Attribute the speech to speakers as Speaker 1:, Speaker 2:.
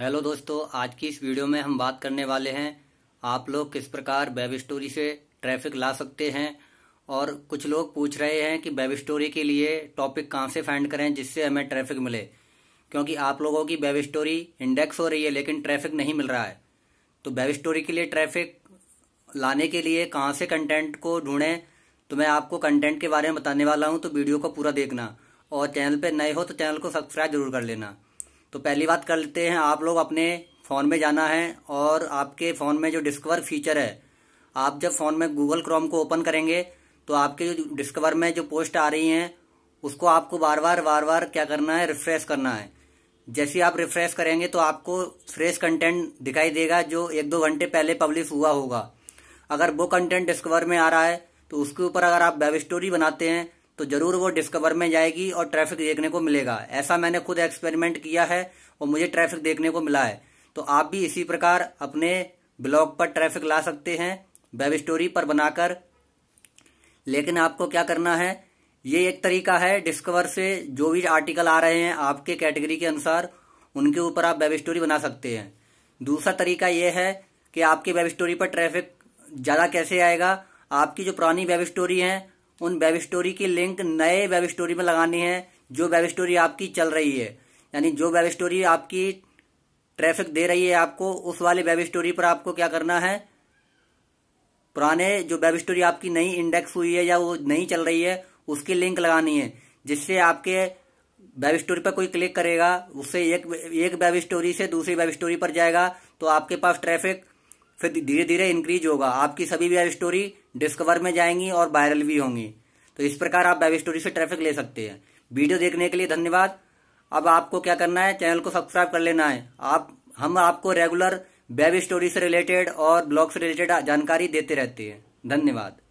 Speaker 1: hello दोस्तों आज की इस वीडियो में हम बात करने वाले हैं आप लोग किस प्रकार वेब स्टोरी से ट्रैफिक ला सकते हैं और कुछ लोग पूछ रहे हैं कि वेब स्टोरी के लिए टॉपिक कहाँ से फाइंड करें जिससे हमें ट्रैफिक मिले क्योंकि आप लोगों की वेब स्टोरी इंडेक्स हो रही है लेकिन ट्रैफिक नहीं मिल रहा है तो वेब स्टोरी के लिए ट्रैफिक लाने के लिए कहाँ से कंटेंट को ढूंढें तो मैं आपको कंटेंट के बारे में बताने वाला हूँ तो वीडियो को पूरा देखना और चैनल पर नए हो तो चैनल को सब्सक्राइब जरूर कर लेना तो पहली बात कर लेते हैं आप लोग अपने फ़ोन में जाना है और आपके फ़ोन में जो डिस्कवर फीचर है आप जब फ़ोन में गूगल क्रोम को ओपन करेंगे तो आपके जो डिस्कवर में जो पोस्ट आ रही हैं उसको आपको बार बार बार बार क्या करना है रिफ्रेश करना है जैसे आप रिफ्रेश करेंगे तो आपको फ्रेश कंटेंट दिखाई देगा जो एक दो घंटे पहले पब्लिश हुआ होगा अगर वो कंटेंट डिस्कवर में आ रहा है तो उसके ऊपर अगर आप वेब स्टोरी बनाते हैं तो जरूर वो डिस्कवर में जाएगी और ट्रैफिक देखने को मिलेगा ऐसा मैंने खुद एक्सपेरिमेंट किया है और मुझे ट्रैफिक देखने को मिला है तो आप भी इसी प्रकार अपने ब्लॉग पर ट्रैफिक ला सकते हैं वेब स्टोरी पर बनाकर लेकिन आपको क्या करना है ये एक तरीका है डिस्कवर से जो भी आर्टिकल आ रहे हैं आपके कैटेगरी के अनुसार उनके ऊपर आप वेब स्टोरी बना सकते हैं दूसरा तरीका यह है कि आपकी वेब स्टोरी पर ट्रैफिक ज़्यादा कैसे आएगा आपकी जो पुरानी वेब स्टोरी हैं उन वेब स्टोरी की लिंक नए वेब स्टोरी में लगानी है जो वेब स्टोरी आपकी चल रही है यानी जो वेब स्टोरी आपकी ट्रैफिक दे रही है आपको उस वाले वेब स्टोरी पर आपको क्या करना है पुराने जो वेब स्टोरी आपकी नई इंडेक्स हुई है या वो नहीं चल रही है उसकी लिंक लगानी है जिससे आपके वेब स्टोरी पर कोई क्लिक करेगा उससे एक एक वेब स्टोरी से दूसरी वेब स्टोरी पर जाएगा तो आपके पास ट्रैफिक फिर धीरे धीरे इंक्रीज होगा आपकी सभी वेब स्टोरी डिस्कवर में जाएंगी और वायरल भी होंगी तो इस प्रकार आप वेब स्टोरी से ट्रैफिक ले सकते हैं वीडियो देखने के लिए धन्यवाद अब आपको क्या करना है चैनल को सब्सक्राइब कर लेना है आप हम आपको रेगुलर वेब स्टोरी से रिलेटेड और ब्लॉग से रिलेटेड जानकारी देते रहते हैं धन्यवाद